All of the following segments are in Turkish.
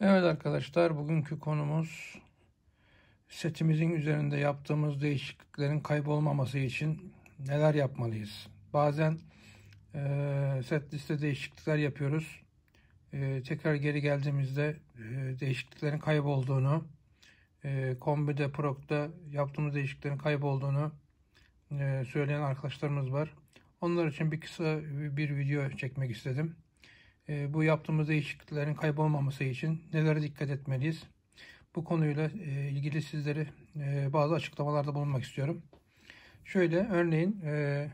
Evet arkadaşlar bugünkü konumuz setimizin üzerinde yaptığımız değişikliklerin kaybolmaması için neler yapmalıyız? Bazen e, set liste değişiklikler yapıyoruz. E, tekrar geri geldiğimizde e, değişikliklerin kaybolduğunu, e, kombide, prokta yaptığımız değişikliklerin kaybolduğunu e, söyleyen arkadaşlarımız var. Onlar için bir kısa bir video çekmek istedim e, bu yaptığımız değişikliklerin kaybolmaması için nelere dikkat etmeliyiz? Bu konuyla e, ilgili sizlere e, bazı açıklamalarda bulunmak istiyorum. Şöyle örneğin e,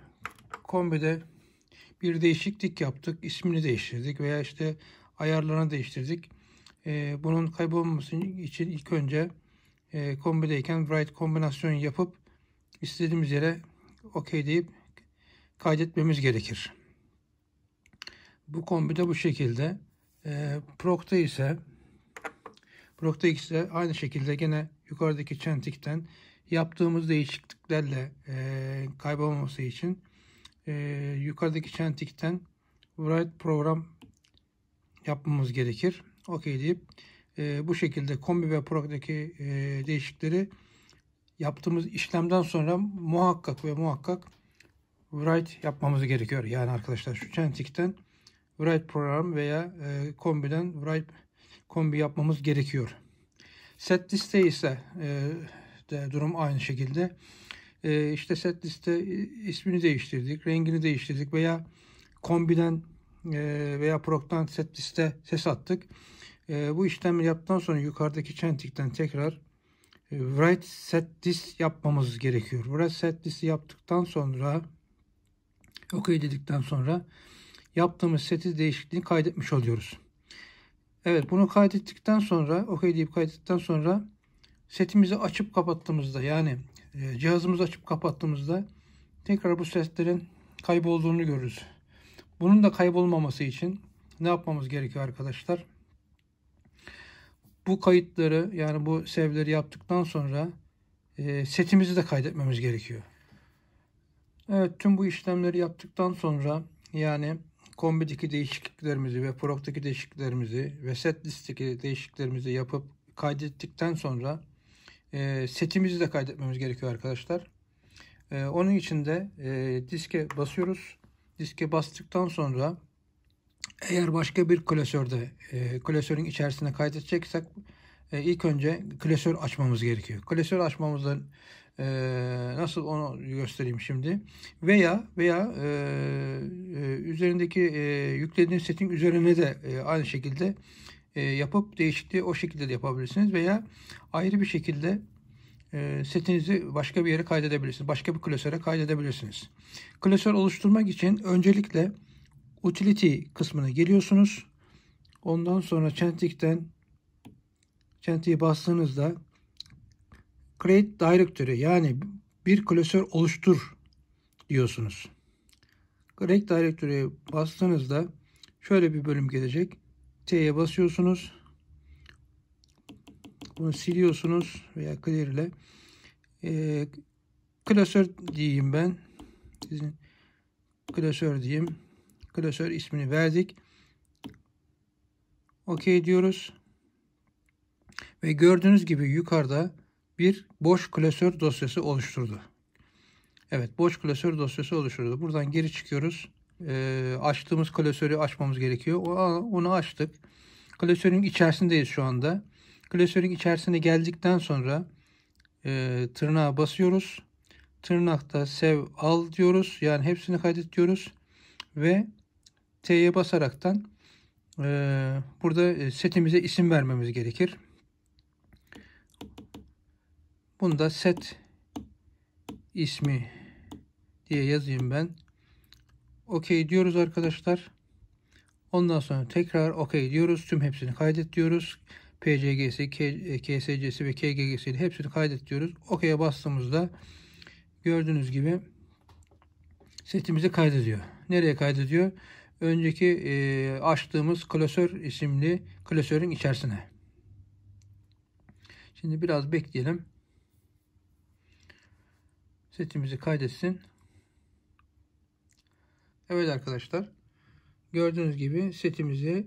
kombide bir değişiklik yaptık. ismini değiştirdik veya işte ayarlarını değiştirdik. E, bunun kaybolmaması için ilk önce e, kombideyken write kombinasyon yapıp istediğimiz yere OK deyip kaydetmemiz gerekir. Bu kombi de bu şekilde. E, Proc'ta ise Proc'ta ise aynı şekilde gene yukarıdaki çentikten yaptığımız değişikliklerle e, kaybolmaması için e, yukarıdaki çentikten write program yapmamız gerekir. OK deyip e, bu şekilde kombi ve Proc'daki e, değişikleri yaptığımız işlemden sonra muhakkak ve muhakkak write yapmamız gerekiyor. Yani arkadaşlar şu çentikten write program veya e, kombiden write kombi yapmamız gerekiyor. Set liste ise e, de durum aynı şekilde. E, işte set liste e, ismini değiştirdik, rengini değiştirdik veya kombiden e, veya proc'tan set liste ses attık. E, bu işlemi yaptıktan sonra yukarıdaki çentikten tekrar e, write set list yapmamız gerekiyor. Write set listi yaptıktan sonra okey dedikten sonra yaptığımız seti değişikliğini kaydetmiş oluyoruz. Evet bunu kaydettikten sonra OK deyip kaydettikten sonra setimizi açıp kapattığımızda yani e, cihazımızı açıp kapattığımızda tekrar bu setlerin kaybolduğunu görürüz. Bunun da kaybolmaması için ne yapmamız gerekiyor arkadaşlar? Bu kayıtları yani bu sevleri yaptıktan sonra e, setimizi de kaydetmemiz gerekiyor. Evet tüm bu işlemleri yaptıktan sonra yani kombideki değişikliklerimizi ve proptaki değişikliklerimizi ve set listeki değişikliklerimizi yapıp kaydettikten sonra e, setimizi de kaydetmemiz gerekiyor arkadaşlar. E, onun için de e, diske basıyoruz. Diske bastıktan sonra eğer başka bir klasörde e, klasörün içerisine kaydedeceksek e, ilk önce klasör açmamız gerekiyor. Klasör açmamızın ee, nasıl onu göstereyim şimdi veya veya e, e, üzerindeki e, yüklediğiniz setin üzerine de aynı şekilde yapıp değişikliği o şekilde de yapabilirsiniz veya ayrı bir şekilde setinizi başka bir yere kaydedebilirsiniz. Başka bir klasöre kaydedebilirsiniz. Klasör oluşturmak için öncelikle utility kısmına geliyorsunuz. Ondan sonra Chantik'ten Chantik'i bastığınızda create directory yani bir klasör oluştur diyorsunuz. Create directory'ye bastığınızda şöyle bir bölüm gelecek. T'ye basıyorsunuz. Bunu siliyorsunuz veya clear ile. Ee, klasör diyeyim ben. Sizin klasör diyeyim. Klasör ismini verdik. OK diyoruz. Ve gördüğünüz gibi yukarıda bir boş klasör dosyası oluşturdu. Evet boş klasör dosyası oluşturdu. Buradan geri çıkıyoruz. Ee, açtığımız klasörü açmamız gerekiyor. Onu açtık. Klasörün içerisindeyiz şu anda. Klasörün içerisine geldikten sonra e, tırnağa basıyoruz. Tırnakta sev al diyoruz. Yani hepsini kaydet diyoruz. Ve T'ye basaraktan e, burada e, setimize isim vermemiz gerekir. Bunu da set ismi diye yazayım ben. OK diyoruz arkadaşlar. Ondan sonra tekrar OK diyoruz. Tüm hepsini kaydet diyoruz. PCG'si, KSC'si e, ve KGG'si hepsini kaydet diyoruz. OK'ye bastığımızda gördüğünüz gibi setimizi kaydediyor. Nereye kaydediyor? Önceki e, açtığımız klasör isimli klasörün içerisine. Şimdi biraz bekleyelim. Setimizi kaydetsin. Evet arkadaşlar. Gördüğünüz gibi setimizi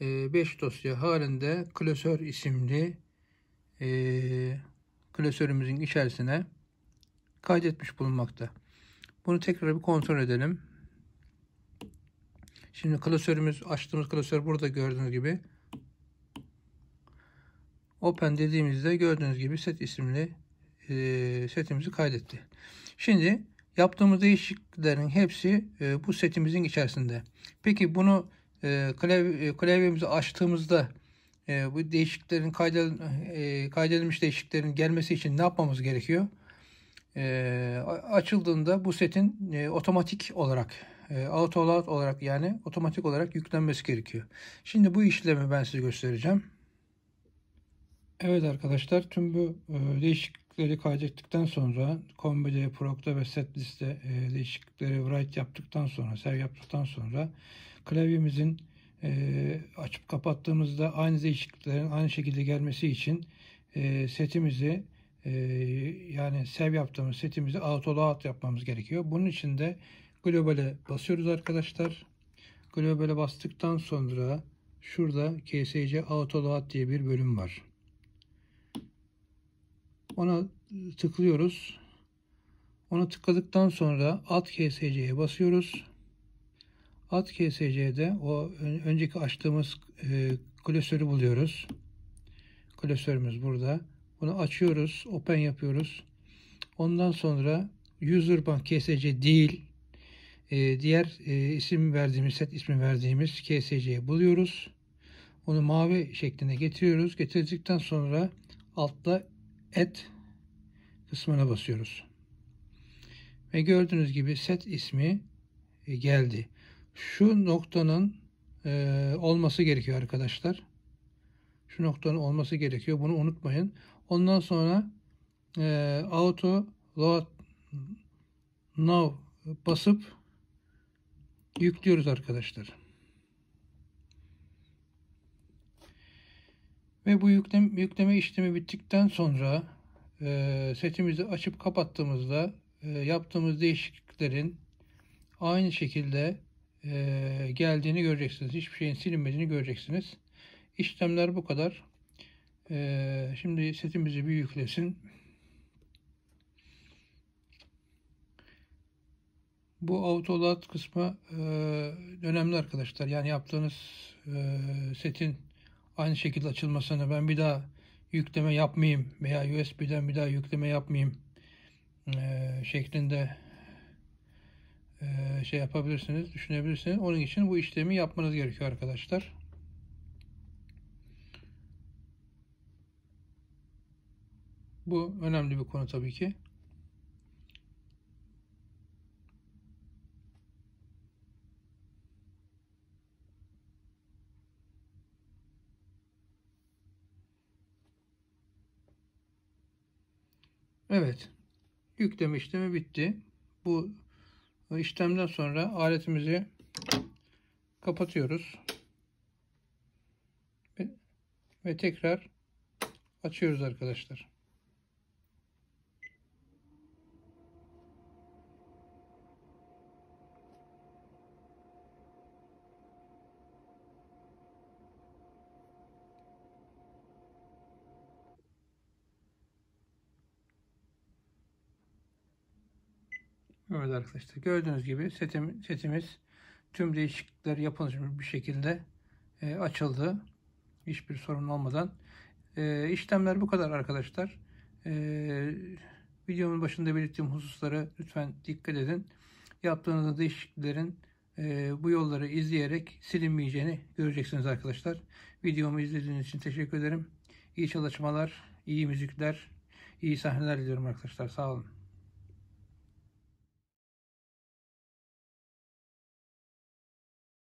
5 e, dosya halinde klasör isimli e, klasörümüzün içerisine kaydetmiş bulunmakta. Bunu tekrar bir kontrol edelim. Şimdi klasörümüz açtığımız klasör burada gördüğünüz gibi. Open dediğimizde gördüğünüz gibi set isimli e, setimizi kaydetti. Şimdi yaptığımız değişikliklerin hepsi e, bu setimizin içerisinde. Peki bunu e, klavyemizi açtığımızda bu değişikliklerin kaydedilmiş değişikliklerin gelmesi için ne yapmamız gerekiyor? açıldığında bu setin otomatik olarak e, olarak yani otomatik olarak yüklenmesi gerekiyor. Şimdi bu işlemi ben size göstereceğim. Evet arkadaşlar tüm bu e, değişik değişiklikleri kaydettikten sonra Combo'da, Proc'ta ve setliste e, değişiklikleri write yaptıktan sonra, serv yaptıktan sonra klavyemizin e, açıp kapattığımızda aynı değişikliklerin aynı şekilde gelmesi için e, setimizi e, yani serv yaptığımız setimizi auto load yapmamız gerekiyor. Bunun için de globale basıyoruz arkadaşlar. Globale bastıktan sonra şurada KSC auto load diye bir bölüm var. Ona tıklıyoruz. Ona tıkladıktan sonra alt KSC'ye basıyoruz. Alt KSC'de o önceki açtığımız e, klasörü buluyoruz. Klasörümüz burada. Bunu açıyoruz. Open yapıyoruz. Ondan sonra userbank KSC değil e, diğer e, isim verdiğimiz set ismi verdiğimiz KSC'yi buluyoruz. Onu mavi şekline getiriyoruz. Getirdikten sonra altta et kısmına basıyoruz. Ve gördüğünüz gibi set ismi e, geldi. Şu noktanın e, olması gerekiyor arkadaşlar. Şu noktanın olması gerekiyor. Bunu unutmayın. Ondan sonra e, auto load now basıp yüklüyoruz arkadaşlar. Ve bu yüklem, yükleme işlemi bittikten sonra e, setimizi açıp kapattığımızda e, yaptığımız değişikliklerin aynı şekilde e, geldiğini göreceksiniz. Hiçbir şeyin silinmediğini göreceksiniz. İşlemler bu kadar. E, şimdi setimizi bir yüklesin. Bu autolat kısmı e, önemli arkadaşlar. Yani yaptığınız e, setin aynı şekilde açılmasını ben bir daha yükleme yapmayayım veya USB'den bir daha yükleme yapmayayım e, şeklinde e, şey yapabilirsiniz, düşünebilirsiniz. Onun için bu işlemi yapmanız gerekiyor arkadaşlar. Bu önemli bir konu tabii ki. Evet. Yükleme işlemi bitti. Bu işlemden sonra aletimizi kapatıyoruz. Ve, ve tekrar açıyoruz arkadaşlar. Evet arkadaşlar gördüğünüz gibi setim, setimiz tüm değişiklikler yapılmış bir şekilde e, açıldı. Hiçbir sorun olmadan. E, işlemler bu kadar arkadaşlar. E, videomun başında belirttiğim hususlara lütfen dikkat edin. Yaptığınız değişikliklerin e, bu yolları izleyerek silinmeyeceğini göreceksiniz arkadaşlar. Videomu izlediğiniz için teşekkür ederim. İyi çalışmalar, iyi müzikler, iyi sahneler diliyorum arkadaşlar. Sağ olun.